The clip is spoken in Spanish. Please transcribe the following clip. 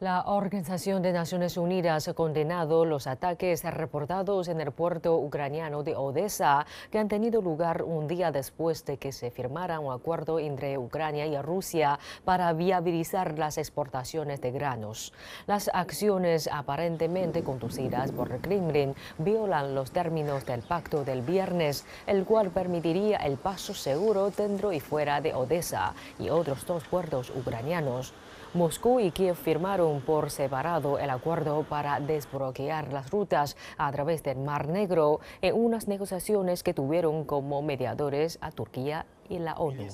La Organización de Naciones Unidas ha condenado los ataques reportados en el puerto ucraniano de Odessa que han tenido lugar un día después de que se firmara un acuerdo entre Ucrania y Rusia para viabilizar las exportaciones de granos. Las acciones aparentemente conducidas por el Kremlin violan los términos del pacto del viernes, el cual permitiría el paso seguro dentro y fuera de Odessa y otros dos puertos ucranianos. Moscú y Kiev firmaron por separado el acuerdo para desbloquear las rutas a través del Mar Negro en unas negociaciones que tuvieron como mediadores a Turquía y la ONU.